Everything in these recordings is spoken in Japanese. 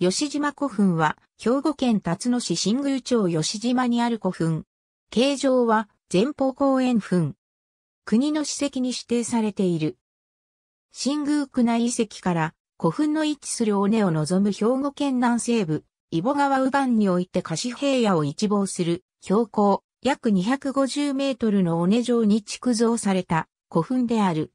吉島古墳は、兵庫県辰野市新宮町吉島にある古墳。形状は、前方公園墳。国の史跡に指定されている。新宮区内遺跡から古墳の位置する尾根を望む兵庫県南西部、伊保川右岸において菓子平野を一望する標高約250メートルの尾根上に築造された古墳である。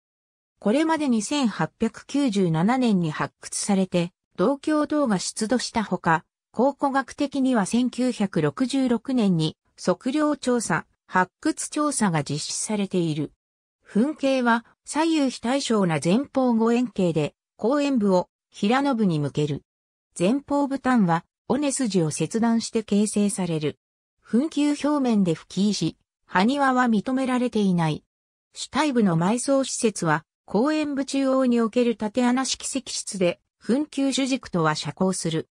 これまでに1897年に発掘されて、同郷道が出土したほか、考古学的には1966年に測量調査、発掘調査が実施されている。噴景は左右非対称な前方五円形で、後円部を平野部に向ける。前方部端は尾根筋を切断して形成される。噴球表面で吹き石、埴輪は認められていない。主体部の埋葬施設は、公園部中央における縦穴式石室で、墳糾主軸とは遮光する。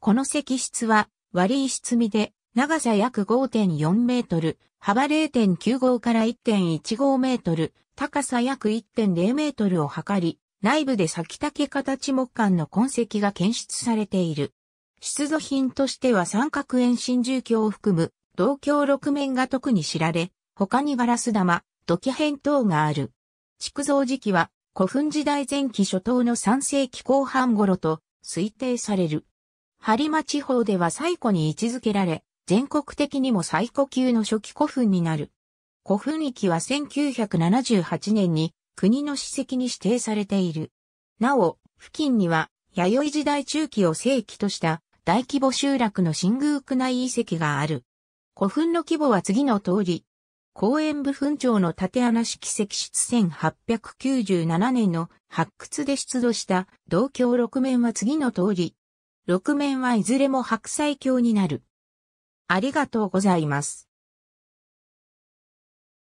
この石室は割石積みで長さ約5.4メートル、幅0.95から1.15メートル、高さ約1.0メートルを測り、内部で先竹形木管の痕跡が検出されている。出土品としては三角円新住居を含む、同鏡六面が特に知られ、他にガラス玉、土器片等がある。築造時期は古墳時代前期初頭の3世紀後半頃と推定される。播磨地方では最古に位置づけられ、全国的にも最古級の初期古墳になる。古墳域は1978年に国の史跡に指定されている。なお、付近には弥生時代中期を世紀とした大規模集落の新宮区内遺跡がある。古墳の規模は次の通り、公園部分町の縦穴式石室1897年の発掘で出土した同郷6面は次の通り。6面はいずれも白菜郷になる。ありがとうございます。